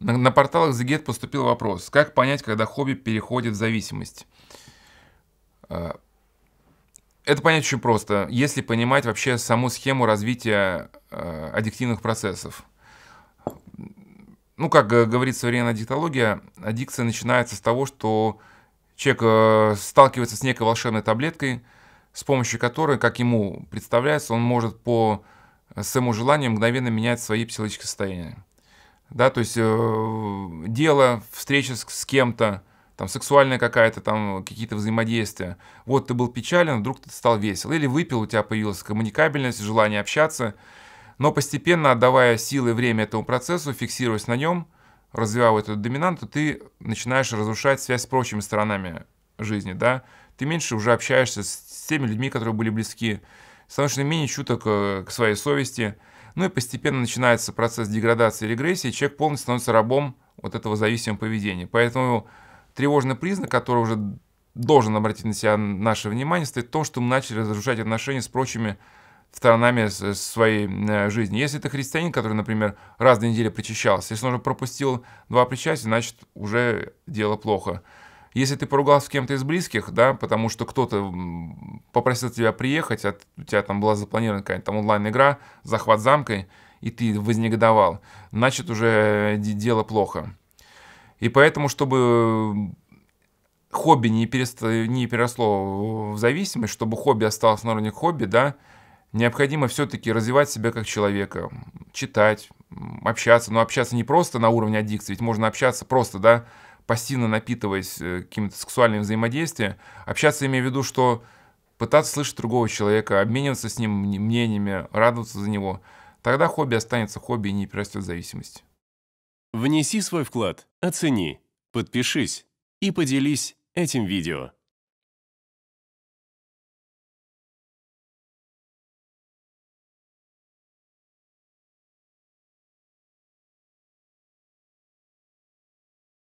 На, на порталах Зигет поступил вопрос, как понять, когда хобби переходит в зависимость? Э, это понять очень просто, если понимать вообще саму схему развития э, аддиктивных процессов. Ну, как говорит современная аддиктология, аддикция начинается с того, что человек э, сталкивается с некой волшебной таблеткой, с помощью которой, как ему представляется, он может по э, своему желанию мгновенно менять свои психологические состояния да, то есть э, дело, встреча с, с кем-то, там сексуальная какая-то, там какие-то взаимодействия. Вот ты был печален, вдруг ты стал весел. Или выпил, у тебя появилась коммуникабельность, желание общаться. Но постепенно, отдавая силы и время этому процессу, фиксируясь на нем, развивая вот эту доминанту, ты начинаешь разрушать связь с прочими сторонами жизни, да. Ты меньше уже общаешься с теми людьми, которые были близки становишься менее чуток э, к своей совести, ну и постепенно начинается процесс деградации и регрессии, человек полностью становится рабом вот этого зависимого поведения. Поэтому тревожный признак, который уже должен обратить на себя наше внимание, стоит в том, что мы начали разрушать отношения с прочими сторонами э, своей э, жизни. Если это христианин, который, например, раз в две недели причащался, если он уже пропустил два причастия, значит, уже дело плохо. Если ты поругался с кем-то из близких, да, потому что кто-то попросил тебя приехать, а у тебя там была запланирована какая-то там онлайн-игра, захват замкой, и ты вознегодовал, значит уже э, дело плохо. И поэтому, чтобы хобби не, перест... не переросло в зависимость, чтобы хобби осталось на уровне хобби, да, необходимо все-таки развивать себя как человека, читать, общаться, но общаться не просто на уровне аддикции, ведь можно общаться просто, да, пассивно напитываясь э, каким-то сексуальным взаимодействием. Общаться, имею в виду, что пытаться слышать другого человека, обмениваться с ним мнениями, радоваться за него. Тогда хобби останется хобби и не перерастет в зависимость. Внеси свой вклад, оцени, подпишись и поделись этим видео.